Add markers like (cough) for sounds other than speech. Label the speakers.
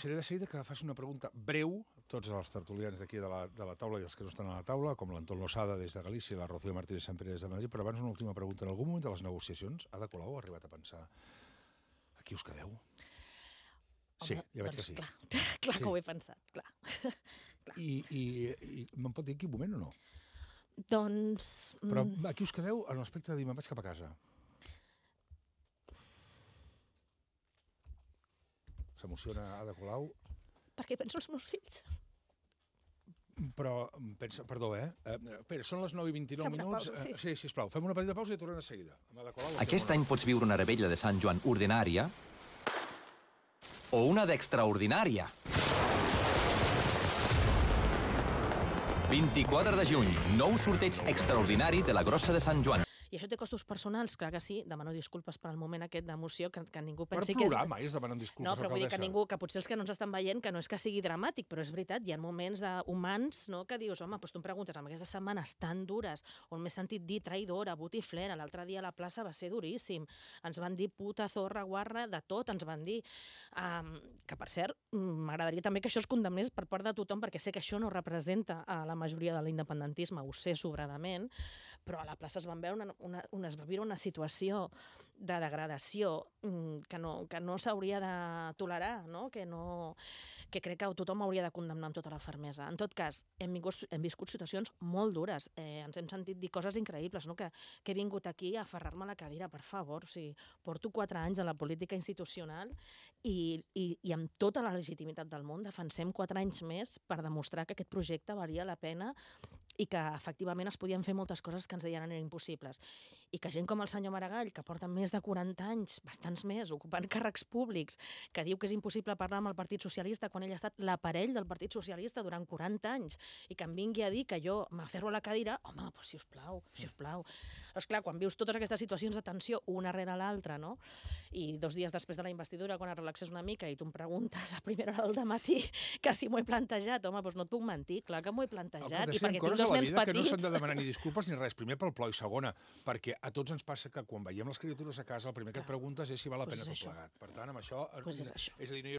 Speaker 1: Seré de seguida que faci una pregunta breu a tots els tertulians d'aquí de, la, de la taula i els que no estan a la taula, com l'Anton Losada des de Galícia i la Rocío Martínez Sampere des de Madrid, però abans una última pregunta. En algun moment de les negociacions, Ada Colau ha arribat a pensar aquí us quedeu? Home, sí, ja veig doncs, que sí. (laughs) Clar, clar sí. que
Speaker 2: ho he pensat, clar. (laughs)
Speaker 1: clar. I, i, i me'n pot dir en quin moment o no?
Speaker 2: Doncs... Però mm.
Speaker 1: aquí us quedeu en l'aspecte de dir, me'n vaig cap a casa. S'emociona Ada Colau.
Speaker 2: Perquè penso els meus fills.
Speaker 1: Però, mm, pensa, perdó, eh? eh són les 9 i 29 fem minuts. Pausa, eh, sí. sí, sisplau, fem una petita pausa i tornem de seguida. Ada Colau, Aquest
Speaker 3: any pots viure una rebella de Sant Joan ordinària o una d'extraordinària. 24 de juny, nou sorteig extraordinari de la Grossa de Sant Joan.
Speaker 2: I això té costos personals, clar que sí, demano disculpes per al moment aquest d'emoció, que, que ningú pensi que... Per programa
Speaker 3: que és... és demanant disculpes, No, però vull dir que
Speaker 2: ningú, que potser els que no ens estan veient, que no és que sigui dramàtic, però és veritat, hi ha moments de humans no, que dius, home, doncs tu em preguntes, amb aquestes setmanes tan dures, on m'he sentit dir traïdora, botiflera, l'altre dia a la plaça va ser duríssim, ens van dir puta, zorra, guarra, de tot ens van dir. Um, que, per cert, mm, m'agradaria també que això es condemnés per part de tothom, perquè sé que això no representa a la majoria de l'independentisme, ho sé sobradament, però a la plaça es van veure una, una, una, es va viure una situació de degradació mm, que no, que no s'hauria de tolerar, no? Que, no, que crec que tothom hauria de condemnar amb tota la fermesa. En tot cas, hem, vingut, hem viscut situacions molt dures, eh, ens hem sentit dir coses increïbles, no? que, que he vingut aquí a aferrar-me a la cadira, per favor, o sigui, porto quatre anys a la política institucional i, i, i amb tota la legitimitat del món defensem quatre anys més per demostrar que aquest projecte valia la pena i que efectivament es podien fer moltes coses que ens deien eren impossibles. I que gent com el senyor Maragall, que porta més de 40 anys, bastants més, ocupant càrrecs públics, que diu que és impossible parlar amb el Partit Socialista quan ell ha estat l'aparell del Partit Socialista durant 40 anys, i que em vingui a dir que jo m'aferro a la cadira, home, pues, doncs si us plau, si us plau. És clar, quan vius totes aquestes situacions de tensió una rere l'altra, no? I dos dies després de la investidura, quan et relaxes una mica i tu em preguntes a primera hora del matí que si m'ho he plantejat, home, doncs no et puc mentir, clar que m'ho he plantejat, i perquè tinc dos dels nens petits... que no s'han de demanar ni
Speaker 1: disculpes ni res, primer pel plor i segona, perquè a tots ens passa que quan veiem les criatures a casa el primer que et preguntes és si val la pena tot plegat. Per tant, amb això... Pues és, això. és a dir, no hi